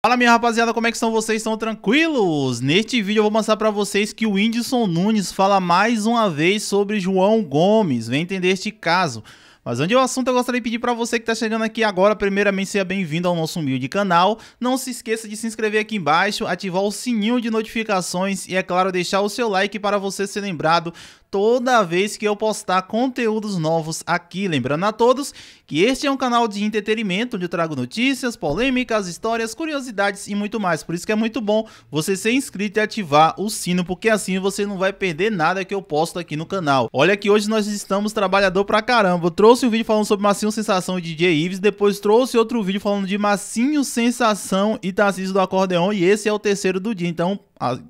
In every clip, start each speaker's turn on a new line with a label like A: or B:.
A: Fala minha rapaziada, como é que estão vocês? Estão tranquilos? Neste vídeo eu vou mostrar pra vocês que o Whindersson Nunes fala mais uma vez sobre João Gomes, vem entender este caso. Mas antes do assunto, eu gostaria de pedir para você que está chegando aqui agora, primeiramente, seja bem-vindo ao nosso humilde canal. Não se esqueça de se inscrever aqui embaixo, ativar o sininho de notificações e, é claro, deixar o seu like para você ser lembrado toda vez que eu postar conteúdos novos aqui. Lembrando a todos que este é um canal de entretenimento onde eu trago notícias, polêmicas, histórias, curiosidades e muito mais. Por isso que é muito bom você ser inscrito e ativar o sino, porque assim você não vai perder nada que eu posto aqui no canal. Olha que hoje nós estamos trabalhador pra caramba. Eu trouxe um vídeo falando sobre Massinho Sensação e DJ Ives, depois trouxe outro vídeo falando de Massinho Sensação e Tarcísio do Acordeon e esse é o terceiro do dia. Então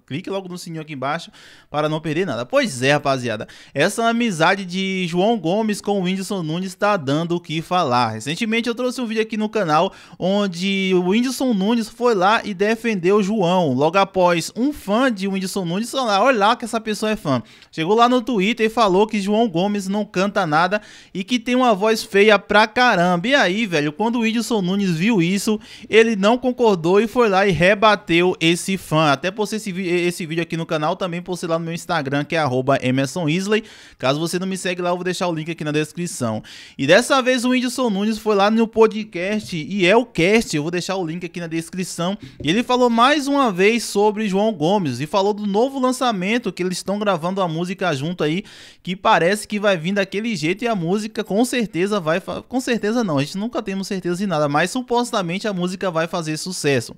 A: clique logo no sininho aqui embaixo para não perder nada. Pois é, rapaziada, essa amizade de João Gomes com o Whindersson Nunes está dando o que falar. Recentemente eu trouxe um vídeo aqui no canal onde o Whindersson Nunes foi lá e defendeu o João. Logo após, um fã de Whindersson Nunes falou lá, olha lá que essa pessoa é fã. Chegou lá no Twitter e falou que João Gomes não canta nada e que tem uma voz feia pra caramba. E aí, velho, quando o Whindersson Nunes viu isso, ele não concordou e foi lá e rebateu esse fã. Até por ser esse, esse vídeo aqui no canal, também postei lá no meu Instagram, que é arroba Emerson Isley. Caso você não me segue lá, eu vou deixar o link aqui na descrição. E dessa vez o Whindersson Nunes foi lá no podcast e é o cast, eu vou deixar o link aqui na descrição. E ele falou mais uma vez sobre João Gomes e falou do novo lançamento que eles estão gravando a música junto aí, que parece que vai vir daquele jeito e a música com certeza vai, com certeza não, a gente nunca temos certeza de nada, mas supostamente a música vai fazer sucesso.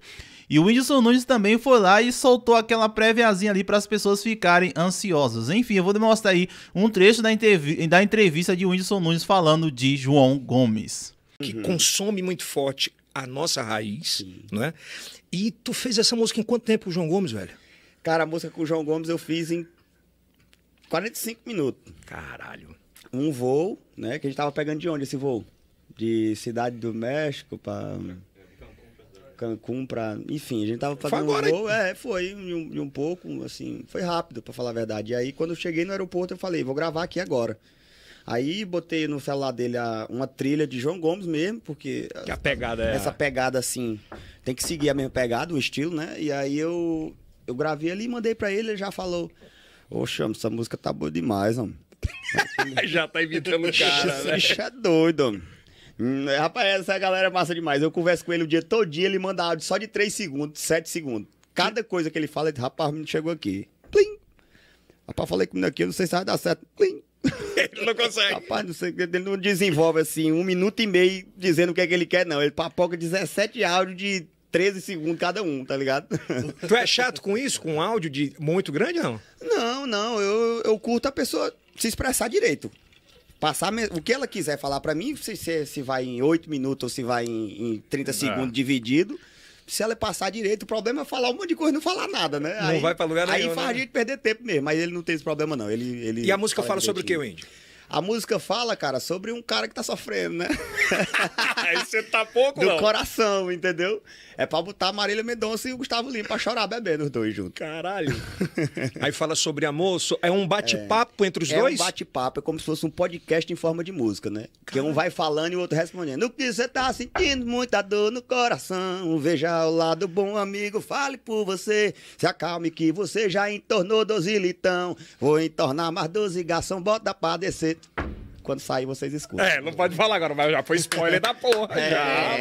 A: E o Whindersson Nunes também foi lá e soltou aquela préviazinha ali para as pessoas ficarem ansiosas. Enfim, eu vou demonstrar aí um trecho da, da entrevista de Whindersson Nunes falando de João Gomes. Que consome muito forte a nossa raiz, uhum. né?
B: E tu fez essa música em quanto tempo, João Gomes, velho? Cara, a música com o João Gomes eu fiz em 45 minutos. Caralho. Um voo, né? Que a gente tava pegando de onde esse voo? De Cidade do México para Cancún pra. Enfim, a gente tava fazendo foi agora, um voo, é, foi de um, um, pouco, assim, foi rápido, para falar a verdade. E aí, quando eu cheguei no aeroporto, eu falei, vou gravar aqui agora. Aí botei no celular dele a, uma trilha de João Gomes mesmo, porque. Que a pegada é. Essa pegada, assim, tem que seguir a mesma pegada, o estilo, né? E aí eu, eu gravei ali, mandei para ele, ele já falou: Oxe, essa música tá boa demais, homem. já tá evitando o cara, né? Isso é doido, homem. Hum, é, rapaz, essa galera é massa demais. Eu converso com ele o dia todo dia, ele manda áudio só de 3 segundos, 7 segundos. Cada coisa que ele fala, rapaz, não chegou aqui. Plim. Rapaz, falei comigo aqui, eu não sei se vai dar certo. Plim. ele não consegue. Rapaz, não sei, ele não desenvolve assim um minuto e meio dizendo o que é que ele quer, não. Ele papoca 17 áudios de 13 segundos cada um, tá ligado? Tu é chato com isso? Com um áudio de muito grande, não? Não, não. Eu, eu curto a pessoa se expressar direito passar o que ela quiser falar para mim, se, se, se, vai em 8 minutos ou se vai em, em 30 é. segundos dividido. Se ela passar direito, o problema é falar um monte de coisa e não falar nada, né? Não aí, vai pra lugar aí nenhum. Aí faz né? a gente perder tempo mesmo, mas ele não tem esse problema, não. Ele, ele e a música fala sobre o que, Wendy? A música fala, cara, sobre um cara que tá sofrendo, né? Você tá pouco, Do não. coração, entendeu? É pra botar Marília Mendonça e o Gustavo Lima pra chorar bebendo os dois juntos. Caralho. Aí fala sobre amor, é um bate-papo é, entre os é dois? É um bate-papo, é como se fosse um podcast em forma de música, né? Caralho. Que um vai falando e o outro respondendo. O que você tá sentindo? Muita dor no coração. Veja o lado bom, amigo, fale por você. Se acalme que você já entornou 12 litão. Vou entornar mais 12 garçom, bota pra descer. Quando sair, vocês escutam. É, não pode falar agora, mas já foi spoiler da porra. É. Já,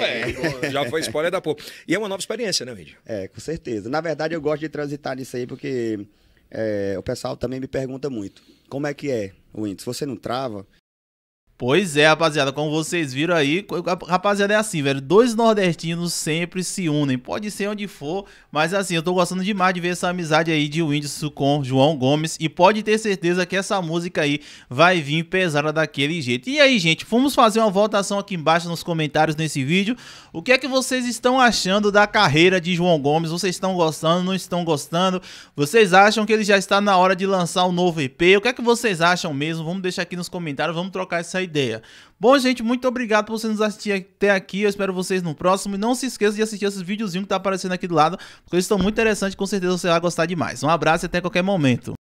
B: velho. Já foi spoiler da porra. E é uma nova experiência, né, Índio? É, com certeza. Na verdade, eu gosto de transitar nisso aí, porque é, o pessoal também me
A: pergunta muito. Como é que é, Windows? Você não trava? Pois é, rapaziada, como vocês viram aí, rapaziada, é assim, velho, dois nordestinos sempre se unem, pode ser onde for, mas assim, eu tô gostando demais de ver essa amizade aí de Whindersson com João Gomes, e pode ter certeza que essa música aí vai vir pesada daquele jeito. E aí, gente, vamos fazer uma votação aqui embaixo nos comentários nesse vídeo, o que é que vocês estão achando da carreira de João Gomes, vocês estão gostando, não estão gostando, vocês acham que ele já está na hora de lançar um novo EP, o que é que vocês acham mesmo, vamos deixar aqui nos comentários, vamos trocar essa ideia ideia. Bom, gente, muito obrigado por vocês nos assistir até aqui. Eu espero vocês no próximo. E não se esqueça de assistir esses videozinhos que tá aparecendo aqui do lado, porque eles estão muito interessantes. Com certeza você vai gostar demais. Um abraço e até qualquer momento.